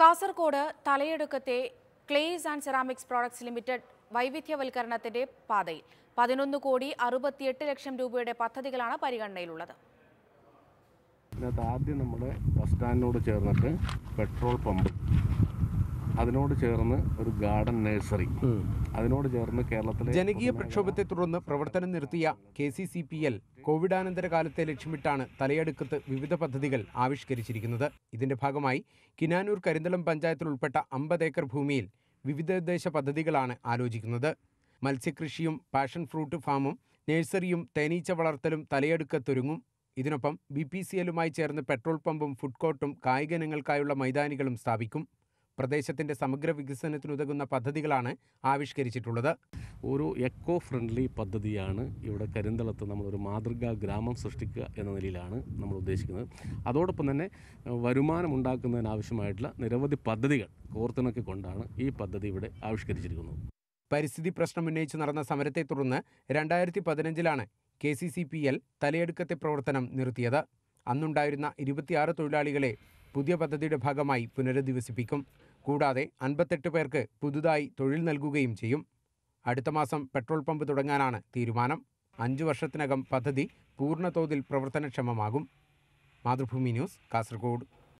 കാസർഗോഡ് തലയെടുക്കത്തെ clays and ceramics products limited വൈവിധ്യവൽക്കരണത്തിന്റെ പാതയിൽ പതിനൊന്ന് കോടി അറുപത്തിയെട്ട് ലക്ഷം രൂപയുടെ പദ്ധതികളാണ് പരിഗണനയിലുള്ളത് ഇതിനകത്ത് ആദ്യം നമ്മുടെ ബസ് സ്റ്റാൻഡിനോട് ചേർന്നിട്ട് പെട്രോൾ പമ്പ് അതിനോട് ചേർന്ന് ഒരു ഗാർഡൻ നഴ്സറി അതിനോട് ചേർന്ന് കേരളത്തിലെ ജനകീയ പ്രക്ഷോഭത്തെ തുടർന്ന് പ്രവർത്തനം നിർത്തിയ K C C P L കോവിഡാനന്തര കാലത്തെ ലക്ഷ്യമിട്ടാണ് തലയെടുക്കത്ത് വിവിധ പദ്ധതികൾ ആവിഷ്കരിച്ചിരിക്കുന്നത് ഇതിന്റെ ഭാഗമായി കിനാനൂർ കരിന്തളം പഞ്ചായത്തിൽ ഉൾപ്പെട്ട അമ്പത് ഏക്കർ ഭൂമിയിൽ വിവിധദേശ പദ്ധതികളാണ് ആലോചിക്കുന്നത് മത്സ്യകൃഷിയും പാഷൻ ഫ്രൂട്ട് ഫാമും നഴ്സറിയും തേനീച്ച വളർത്തലും തലയെടുക്കത്തൊരുങ്ങും ഇതിനൊപ്പം ബി പി സി എല്ലുമായി ചേർന്ന് പെട്രോൾ പമ്പും ഫുഡ് കോർട്ടും കായികനങ്ങൾക്കായുള്ള മൈതാനികളും സ്ഥാപിക്കും പ്രദേശത്തിന്റെ സമഗ്ര വികസനത്തിനുതകുന്ന പദ്ധതികളാണ് ആവിഷ്കരിച്ചിട്ടുള്ളത് ഒരു എക്കോ ഫ്രണ്ട്ലി പദ്ധതിയാണ് ഇവിടെ കരിന്തളത്ത് നമ്മളൊരു മാതൃകാ ഗ്രാമം സൃഷ്ടിക്കുക എന്ന നിലയിലാണ് നമ്മൾ ഉദ്ദേശിക്കുന്നത് അതോടൊപ്പം തന്നെ വരുമാനം ഉണ്ടാക്കുന്നതിനാവശ്യമായിട്ടുള്ള നിരവധി പദ്ധതികൾ കൊണ്ടാണ് ഈ പദ്ധതി ഇവിടെ ആവിഷ്കരിച്ചിരിക്കുന്നത് പരിസ്ഥിതി പ്രശ്നം ഉന്നയിച്ച് നടന്ന സമരത്തെ തുടർന്ന് രണ്ടായിരത്തി പതിനഞ്ചിലാണ് K C C P L തലയെടുക്കത്തെ പ്രവർത്തനം നിർത്തിയത് അന്നുണ്ടായിരുന്ന ഇരുപത്തിയാറ് തൊഴിലാളികളെ പുതിയ പദ്ധതിയുടെ ഭാഗമായി പുനരധിവസിപ്പിക്കും കൂടാതെ അൻപത്തെട്ട് പേർക്ക് പുതുതായി തൊഴിൽ നൽകുകയും ചെയ്യും അടുത്ത മാസം പെട്രോൾ പമ്പ് തുടങ്ങാനാണ് തീരുമാനം അഞ്ചു വർഷത്തിനകം പദ്ധതി പൂർണ്ണതോതിൽ പ്രവർത്തനക്ഷമമാകും മാതൃഭൂമി ന്യൂസ് കാസർഗോഡ്